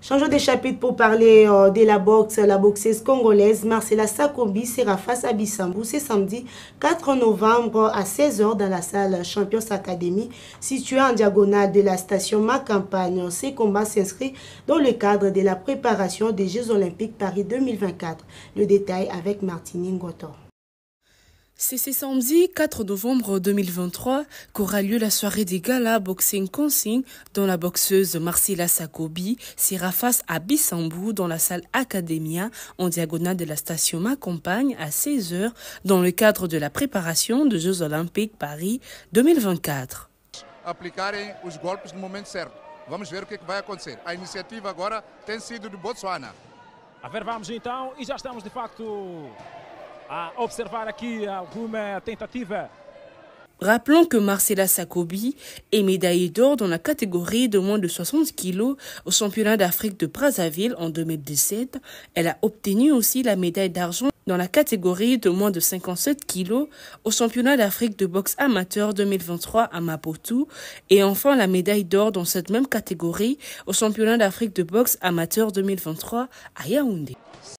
Changeons de chapitre pour parler euh, de la boxe, la boxeuse congolaise Marcela Sakombi sera face à Bissambou ce samedi 4 novembre à 16h dans la salle Champions Academy située en diagonale de la station Ma Campagne. Ces combats s'inscrit dans le cadre de la préparation des Jeux Olympiques Paris 2024. Le détail avec Martine Ngoto. C'est ce samedi 4 novembre 2023 qu'aura lieu la soirée des galas Boxing Consigne dont la boxeuse Marcilla Sakobi sera face à Bissambou dans la salle Academia en diagonale de la station M'accompagne à 16h dans le cadre de la préparation des Jeux Olympiques Paris 2024. golpes Vamos ver o que acontecer. A agora tem sido Botswana. E facto Rappelons que Marcela Sakobi est médaillée d'or dans la catégorie de moins de 60 kg au championnat d'Afrique de Brazzaville en 2017. Elle a obtenu aussi la médaille d'argent dans la catégorie de moins de 57 kg au championnat d'Afrique de boxe amateur 2023 à Maputo et enfin la médaille d'or dans cette même catégorie au championnat d'Afrique de boxe amateur 2023 à Yaoundé.